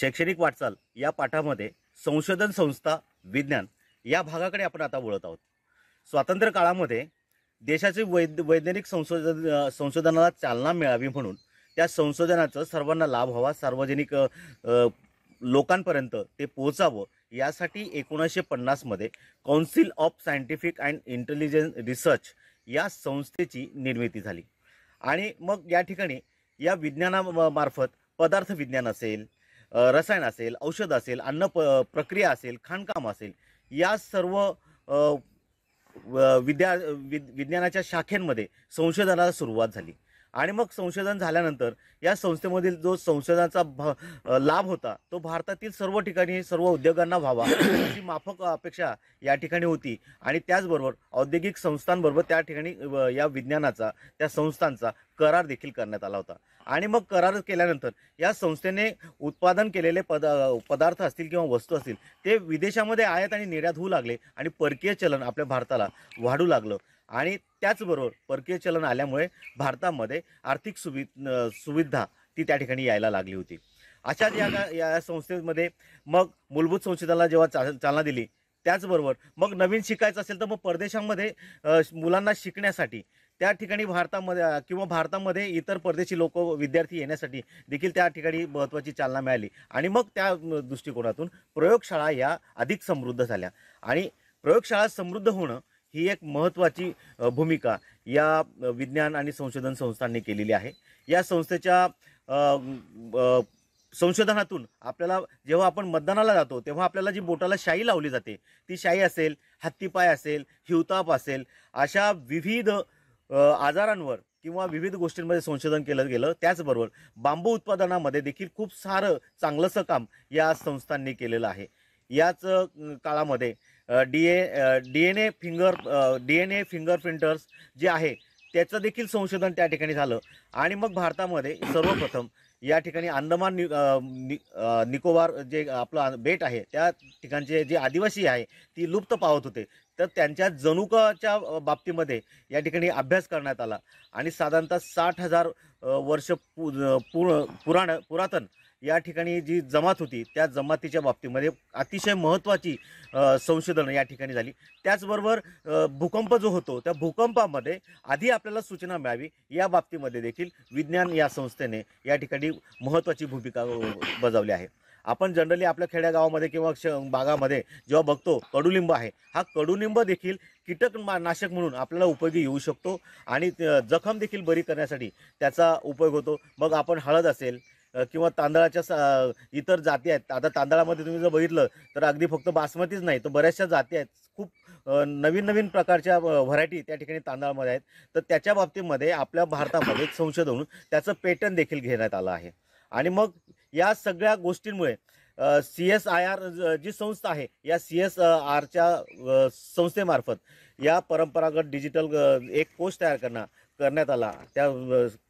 शैक्षणिक वाटचाल या पाठामध्ये संशोधन संस्था विज्ञान या भागाकडे आपण आता वळत आहोत स्वातंत्र्य काळामध्ये देशाचे वैद वैज्ञानिक संशोधन संशोधनाला चालना मिळावी म्हणून त्या संशोधनाचं सर्वांना लाभ व्हावा सार्वजनिक लोकांपर्यंत ते पोहोचावं यासाठी एकोणीसशे पन्नासमध्ये council of scientific and intelligence research या संस्थेची निर्मिती झाली आणि मग या ठिकाणी या विज्ञानामार्फत पदार्थ विज्ञान असेल रसायन असेल औषध असेल अन्न प प्रक्रिया असेल खाणकाम असेल या सर्व विद्या विज्ञानाच्या शाखेंमध्ये संशोधनाला सुरुवात झाली आणि मग संशोधन झाल्यानंतर या संस्थेमधील जो संशोधनाचा भ लाभ होता तो भारतातील सर्व ठिकाणी सर्व उद्योगांना व्हावा अशी माफक अपेक्षा या ठिकाणी होती आणि त्याचबरोबर औद्योगिक संस्थांबरोबर त्या ठिकाणी या विज्ञानाचा त्या संस्थांचा करार देखील करण्यात आला होता आणि मग करार केल्यानंतर या संस्थेने उत्पादन केलेले पद पदार्थ असतील किंवा वस्तू असतील ते विदेशामध्ये आयात आणि निर्यात होऊ लागले आणि परकीय चलन आपल्या भारताला वाढू लागलं आणि त्याचबरोबर परकीय चलन आल्यामुळे भारतामध्ये आर्थिक सुवि सुविधा ती त्या ठिकाणी यायला लागली होती अशाच या या संस्थेमध्ये मग मूलभूत संशोधनाला जेव्हा चा चालना दिली त्याचबरोबर मग नवीन शिकायचं असेल तर मग परदेशामध्ये मुलांना शिकण्यासाठी त्या ठिकाणी भारतामध्ये किंवा भारतामध्ये इतर परदेशी लोक विद्यार्थी येण्यासाठी देखील त्या ठिकाणी महत्त्वाची चालना मिळाली आणि मग त्या दृष्टिकोनातून प्रयोगशाळा या अधिक समृद्ध झाल्या आणि प्रयोगशाळा समृद्ध होणं ही एक महत्त्वाची भूमिका या विज्ञान आणि संशोधन संस्थांनी केलेली आहे या संस्थेच्या संशोधनातून आपल्याला जेव्हा आपण मतदानाला जातो तेव्हा आपल्याला जी बोटाला शाई लावली जाते ती शाई असेल हत्तीपाय असेल हिवताप असेल अशा विविध आजारांवर किंवा विविध गोष्टींमध्ये संशोधन केलं गेलं त्याचबरोबर बांबू उत्पादनामध्ये देखील खूप सारं चांगलंसं काम या संस्थांनी केलेलं आहे याच काळामध्ये D A D N A finger D N A finger printers जे आहे त्याचं देखील संशोधन त्या ठिकाणी झालं आणि मग भारतामध्ये सर्वप्रथम या ठिकाणी अंदमान नि, नि, निकोबार जे आपलं बेट आहे त्या ठिकाणचे जे आदिवासी आहे ती लुप्त पावत होते तर त्यांच्या जनुकाच्या बाबतीमध्ये या ठिकाणी अभ्यास करण्यात आला आणि साधारणतः साठ हजार वर्ष पु पुराण पुरातन या ठिकाणी जी जमात होती त्या जमातीच्या बाबतीमध्ये अतिशय महत्त्वाची संशोधनं या ठिकाणी झाली त्याचबरोबर भूकंप जो होतो त्या भूकंपामध्ये आधी आपल्याला सूचना मिळावी या बाबतीमध्ये देखील विज्ञान या संस्थेने या ठिकाणी महत्त्वाची भूमिका बजावली आहे आपण जनरली आपल्या खेड्यागावामध्ये किंवा श भागामध्ये जेव्हा बघतो कडुलिंब आहे हा कडुलिंब देखील कीटक नाशक म्हणून आपल्याला उपयोगी येऊ शकतो आणि जखम देखील बरी करण्यासाठी त्याचा उपयोग होतो मग आपण हळद असेल किंवा तांदळाच्या इतर जाती आहेत आता तांदळामध्ये तुम्ही जर बघितलं तर अगदी फक्त बासमतीच नाही तर बऱ्याचशा जाती आहेत खूप नवीन नवीन प्रकारच्या व्हरायटी त्या ठिकाणी तांदळामध्ये आहेत तर त्याच्या बाबतीमध्ये आपल्या भारतामध्ये संशोधन त्याचं पेटर्न देखील घेण्यात आलं आहे आणि मग या सगळ्या गोष्टींमुळे सी एस आय आर जी संस्था आहे या सी एस आरच्या संस्थेमार्फत या परंपरागत डिजिटल एक कोष तयार करणं करण्यात आला त्या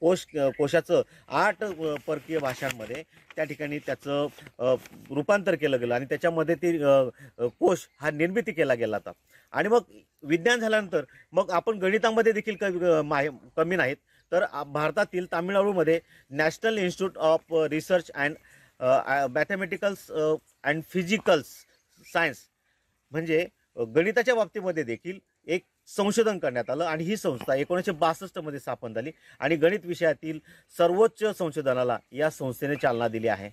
कोश कोशाचं आठ परकीय भाषांमध्ये त्या ठिकाणी त्याचं रूपांतर केलं गेलं आणि त्याच्यामध्ये ते कोश हा निर्मिती केला गेला होता आणि मग विज्ञान झाल्यानंतर मग आपण गणितामध्ये देखील कमी कमी नाहीत तर भारतातील तामिळनाडूमध्ये national institute of research and mathematicals and physicals science म्हणजे गणिताच्या बाबतीमध्ये देखील एक संशोधन करण्यात आलं आणि ही संस्था एकोणीसशे बासष्टमध्ये स्थापन झाली आणि गणित विषयातील सर्वोच्च संशोधनाला या संस्थेने चालना दिली आहे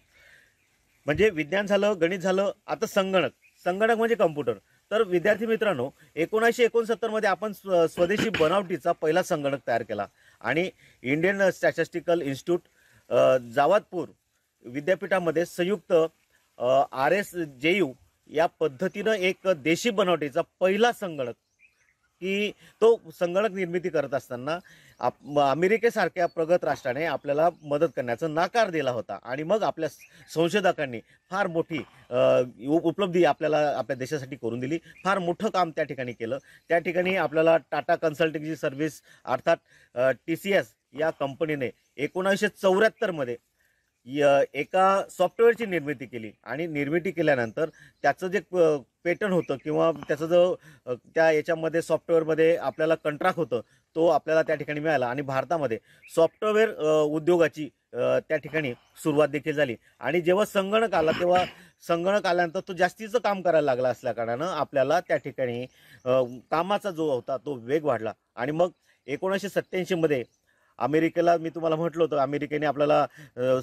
म्हणजे विज्ञान झालं गणित झालं आता संगणक संगणक म्हणजे कम्प्युटर तर विद्यार्थी मित्रांनो एकोणीसशे एकोणसत्तरमध्ये आपण स्वदेशी बनावटीचा पहिला संगणक तयार केला आणि इंडियन स्टॅटिस्टिकल इन्स्टिट्यूट जावादपूर विद्यापीठामध्ये संयुक्त आर एस जेयू या पद्धतीनं एक देशी बनावटीचा पहिला संगणक की तो संगणक निर्मिती करत असताना आप अमेरिकेसारख्या प्रगत राष्ट्राने आपल्याला मदत करण्याचा नाकार दिला होता आणि मग आपल्या संशोधकांनी फार मोठी उपलब्धी आपल्याला आपल्या देशासाठी करून दिली फार मोठं काम त्या ठिकाणी केलं त्या ठिकाणी आपल्याला टाटा कन्सल्टिंगची सर्व्हिस अर्थात टी सी एस या कंपनीने एकोणावीसशे चौऱ्याहत्तरमध्ये एका सॉफ्टवेअरची निर्मिती केली आणि निर्मिती केल्यानंतर त्याचं जे पेटन होतं किंवा त्याचं जो त्या याच्यामध्ये सॉफ्टवेअरमध्ये आपल्याला कंट्रॅक्ट होतं तो आपल्याला त्या ठिकाणी मिळाला आणि भारतामध्ये सॉफ्टवेअर उद्योगाची त्या ठिकाणी सुरुवात देखील झाली आणि जेव्हा संगणक आला तेव्हा संगणक आल्यानंतर तो जास्तीचं काम करायला लागला असल्याकारणानं आपल्याला त्या ठिकाणी कामाचा जो होता तो वेग वाढला आणि मग एकोणीसशे सत्त्याऐंशीमध्ये अमेरिकेला मी तुम्हाला म्हटलं होतं अमेरिकेने आपल्याला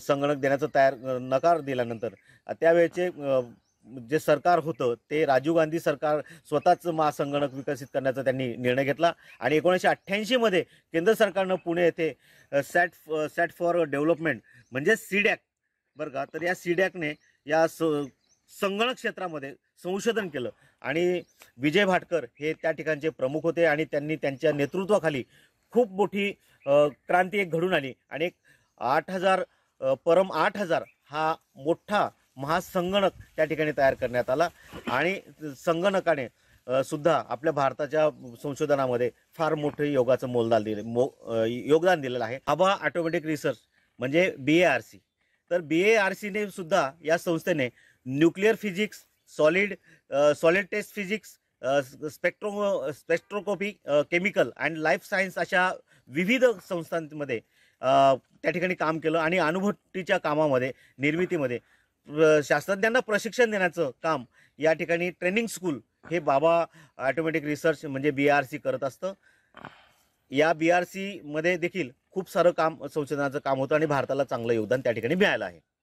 संगणक देण्याचं तयार नकार दिल्यानंतर त्यावेळेचे जे सरकार होतं ते राजीव गांधी सरकार स्वतःच महासंगणक विकसित करण्याचा त्यांनी निर्णय घेतला आणि एकोणीसशे अठ्ठ्याऐंशीमध्ये केंद्र सरकारनं पुणे येथे सॅट सॅट फॉर डेव्हलपमेंट म्हणजे सीडॅक बरं का तर या सीडॅकने या स संगणक क्षेत्रामध्ये संशोधन केलं आणि विजय भाटकर हे त्या ठिकाणचे प्रमुख होते आणि त्यांनी त्यांच्या नेतृत्वाखाली खूप मोठी क्रांती एक घडून आली आणि एक आठ हजार परम आठ हजार हा मोठा महासंगणक त्या ठिकाणी तयार करण्यात आला आणि संगणकाने सुद्धा आपल्या भारताच्या संशोधनामध्ये फार मोठं योगाचं मोलदान दिले मो योगदान दिलेलं आहे आभा ऑटोमॅटिक रिसर्च म्हणजे बी ए आर सी तर बी ए आर सीने सुद्धा या संस्थेने nuclear physics solid solid test physics spectro spectroscopy chemical and life science अशा विविध संस्थांमध्ये त्या ठिकाणी काम केलं आणि अनुभूतीच्या कामामध्ये निर्मितीमध्ये शास्त्रज्ञांना प्रशिक्षण देण्याचं काम या ठिकाणी ट्रेनिंग स्कूल हे बाबा ॲटोमॅटिक रिसर्च म्हणजे बी आर सी करत असतं या बी आर सीमध्ये देखील खूप सारं काम संशोधनाचं काम होतं आणि भारताला चांगलं योगदान त्या ठिकाणी मिळालं आहे